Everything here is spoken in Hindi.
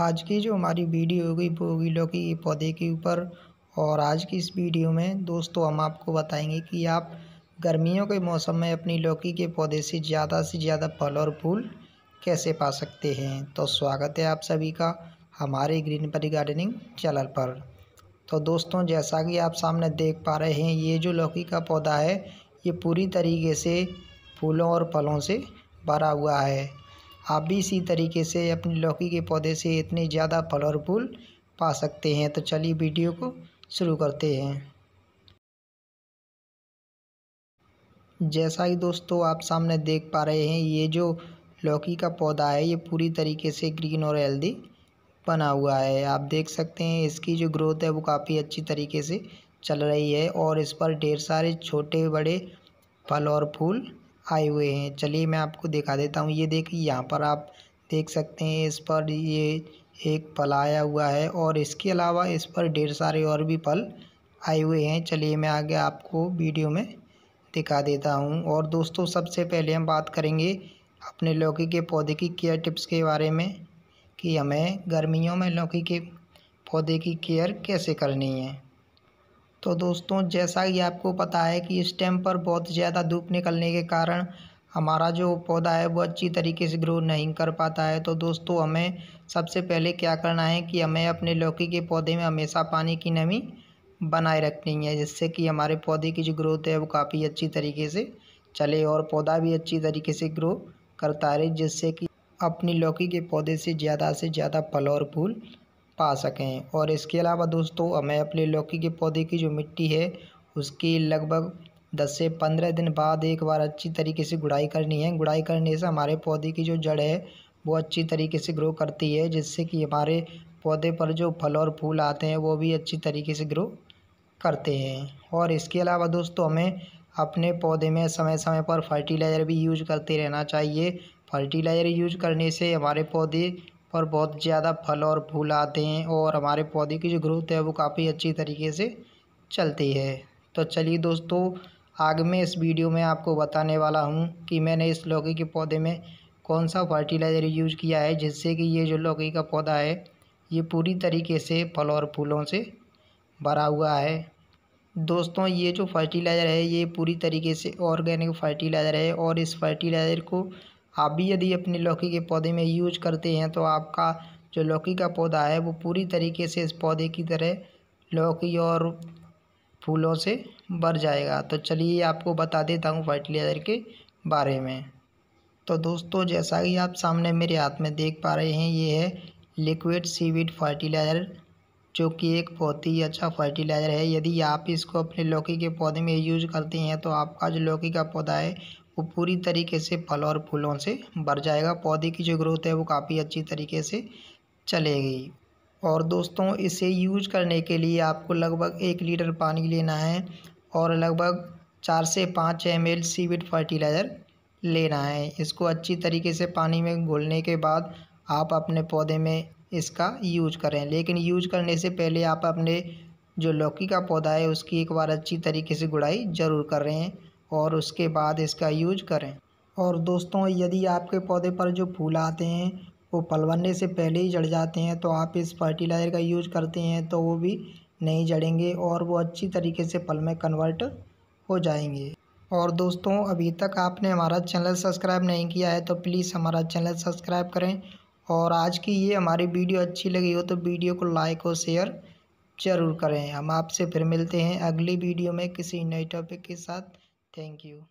आज की जो हमारी वीडियो होगी वो होगी लौकी के पौधे के ऊपर और आज की इस वीडियो में दोस्तों हम आपको बताएंगे कि आप गर्मियों के मौसम में अपनी लौकी के पौधे से ज़्यादा से ज़्यादा फल और फूल कैसे पा सकते हैं तो स्वागत है आप सभी का हमारे ग्रीन परी गार्डनिंग चैनल पर तो दोस्तों जैसा कि आप सामने देख पा रहे हैं ये जो लौकी का पौधा है ये पूरी तरीके से फूलों और फलों से भरा हुआ है आप भी इसी तरीके से अपनी लौकी के पौधे से इतने ज़्यादा फल और फूल पा सकते हैं तो चलिए वीडियो को शुरू करते हैं जैसा ही दोस्तों आप सामने देख पा रहे हैं ये जो लौकी का पौधा है ये पूरी तरीके से ग्रीन और हेल्दी बना हुआ है आप देख सकते हैं इसकी जो ग्रोथ है वो काफ़ी अच्छी तरीके से चल रही है और इस पर ढेर सारे छोटे बड़े फल और फूल आए हुए हैं चलिए मैं आपको दिखा देता हूँ ये देखिए यहाँ पर आप देख सकते हैं इस पर ये एक पल आया हुआ है और इसके अलावा इस पर ढेर सारे और भी पल आए हुए हैं चलिए मैं आगे आपको वीडियो में दिखा देता हूँ और दोस्तों सबसे पहले हम बात करेंगे अपने लौकी के पौधे की केयर टिप्स के बारे में कि हमें गर्मियों में लौकी के पौधे की केयर कैसे करनी है तो दोस्तों जैसा कि आपको पता है कि स्टेम पर बहुत ज़्यादा धूप निकलने के कारण हमारा जो पौधा है वो अच्छी तरीके से ग्रो नहीं कर पाता है तो दोस्तों हमें सबसे पहले क्या करना है कि हमें अपने लौकी के पौधे में हमेशा पानी की नमी बनाए रखनी है जिससे कि हमारे पौधे की जो ग्रोथ है वो काफ़ी अच्छी तरीके से चले और पौधा भी अच्छी तरीके से ग्रो करता रहे जिससे कि अपनी लौकी के पौधे से ज़्यादा से ज़्यादा फल और फूल पा सकें और इसके अलावा दोस्तों हमें अपने लौकी के पौधे की जो मिट्टी है उसकी लगभग दस से पंद्रह दिन बाद एक बार अच्छी तरीके से गुड़ाई करनी है गुड़ाई करने से हमारे पौधे की जो जड़ है वो अच्छी तरीके से ग्रो करती है जिससे कि हमारे पौधे पर जो फल और फूल आते हैं वो भी अच्छी तरीके से ग्रो करते हैं और इसके अलावा दोस्तों हमें अपने पौधे में समय समय पर फर्टिलाइज़र भी यूज करते रहना चाहिए फर्टिलाइज़र यूज करने से हमारे पौधे पर बहुत ज़्यादा फल और फूल आते हैं और हमारे पौधे की जो ग्रोथ है वो काफ़ी अच्छी तरीके से चलती है तो चलिए दोस्तों आगे में इस वीडियो में आपको बताने वाला हूँ कि मैंने इस लौकी के पौधे में कौन सा फर्टिलाइज़र यूज़ किया है जिससे कि ये जो लौकी का पौधा है ये पूरी तरीके से फल और फूलों से भरा हुआ है दोस्तों ये जो फर्टिलाइज़र है ये पूरी तरीके से ऑर्गेनिक फर्टिलाइज़र है और इस फर्टिलाइज़र को आप भी यदि अपने लौकी के पौधे में यूज करते हैं तो आपका जो लौकी का पौधा है वो पूरी तरीके से इस पौधे की तरह लौकी और फूलों से भर जाएगा तो चलिए आपको बता देता हूँ फर्टिलाइज़र के बारे में तो दोस्तों जैसा कि आप सामने मेरे हाथ में देख पा रहे हैं ये है लिक्विड सीविड फर्टिलाइज़र जो कि एक बहुत ही अच्छा फर्टिलाइज़र है यदि आप इसको अपने लौकी के पौधे में यूज करते हैं तो आपका जो लौकी का पौधा है वो पूरी तरीके से फल और फूलों से भर जाएगा पौधे की जो ग्रोथ है वो काफ़ी अच्छी तरीके से चलेगी और दोस्तों इसे यूज करने के लिए आपको लगभग एक लीटर पानी लेना है और लगभग चार से पाँच एम एल सीविड फर्टिलाइज़र लेना है इसको अच्छी तरीके से पानी में घोलने के बाद आप अपने पौधे में इसका यूज करें लेकिन यूज करने से पहले आप अपने जो लौकी का पौधा है उसकी एक बार अच्छी तरीके से गुड़ाई ज़रूर कर रहे हैं और उसके बाद इसका यूज करें और दोस्तों यदि आपके पौधे पर जो फूल आते हैं वो पलवरने से पहले ही जड़ जाते हैं तो आप इस फर्टिलाइज़र का यूज करते हैं तो वो भी नहीं जड़ेंगे और वो अच्छी तरीके से पल में कन्वर्ट हो जाएंगे और दोस्तों अभी तक आपने हमारा चैनल सब्सक्राइब नहीं किया है तो प्लीज़ हमारा चैनल सब्सक्राइब करें और आज की ये हमारी वीडियो अच्छी लगी हो तो वीडियो को लाइक और शेयर ज़रूर करें हम आपसे फिर मिलते हैं अगली वीडियो में किसी नए टॉपिक के साथ Thank you.